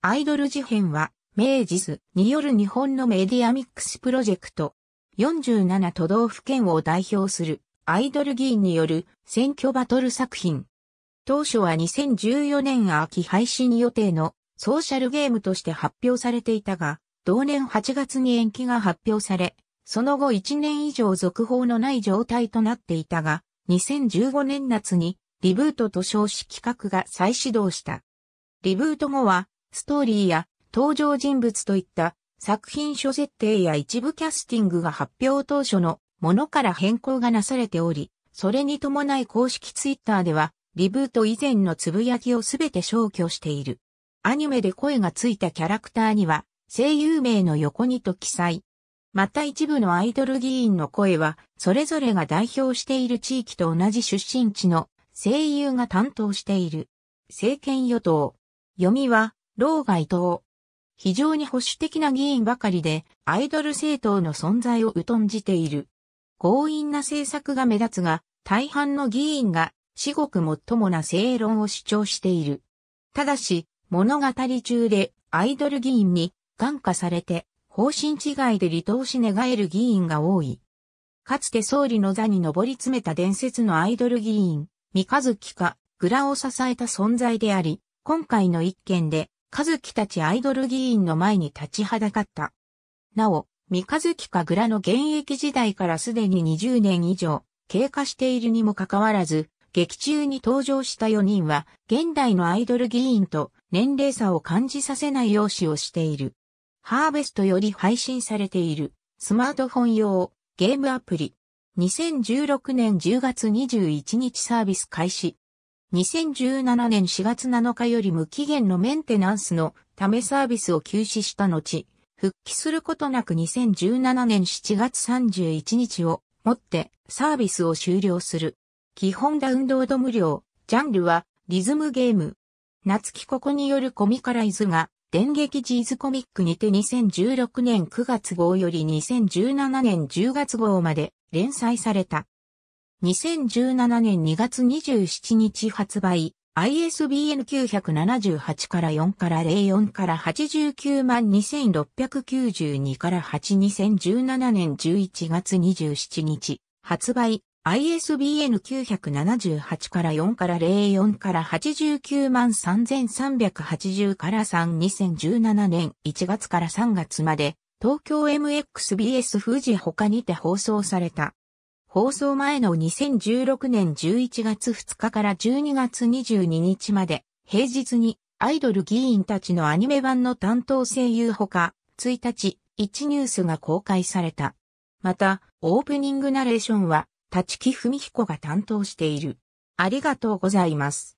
アイドル事変は、明治スによる日本のメディアミックスプロジェクト。47都道府県を代表するアイドル議員による選挙バトル作品。当初は2014年秋配信予定のソーシャルゲームとして発表されていたが、同年8月に延期が発表され、その後1年以上続報のない状態となっていたが、2015年夏にリブートと称し企画が再始動した。リブート後はストーリーや登場人物といった作品書設定や一部キャスティングが発表当初のものから変更がなされており、それに伴い公式ツイッターでは、リブート以前のつぶやきをすべて消去している。アニメで声がついたキャラクターには、声優名の横にと記載。また一部のアイドル議員の声は、それぞれが代表している地域と同じ出身地の声優が担当している。政権与党。読みは、老外党。非常に保守的な議員ばかりで、アイドル政党の存在を疎んじている。強引な政策が目立つが、大半の議員が、至極最もな正論を主張している。ただし、物語中でアイドル議員に感化されて、方針違いで離党し願える議員が多い。かつて総理の座に上り詰めた伝説のアイドル議員、三日月か、グラを支えた存在であり、今回の一件で和樹たちアイドル議員の前に立ちはだかった。なお、三日月かぐらの現役時代からすでに20年以上経過しているにもかかわらず、劇中に登場した4人は、現代のアイドル議員と年齢差を感じさせない容姿をしている。ハーベストより配信されている、スマートフォン用、ゲームアプリ。2016年10月21日サービス開始。2017年4月7日より無期限のメンテナンスのためサービスを休止した後、復帰することなく2017年7月31日をもってサービスを終了する。基本ダウンロード無料、ジャンルはリズムゲーム。夏木ここによるコミカライズが電撃ジーズコミックにて2016年9月号より2017年10月号まで連載された。2017年2月27日発売、ISBN 978から4から04から89万2692から8 2017年11月27日発売 ISBN 978から4から04から89万3380から3 2017年1月から3月まで東京 MXBS 富士他にて放送された放送前の2016年11月2日から12月22日まで、平日にアイドル議員たちのアニメ版の担当声優ほか、1日、1ニュースが公開された。また、オープニングナレーションは、立木文彦が担当している。ありがとうございます。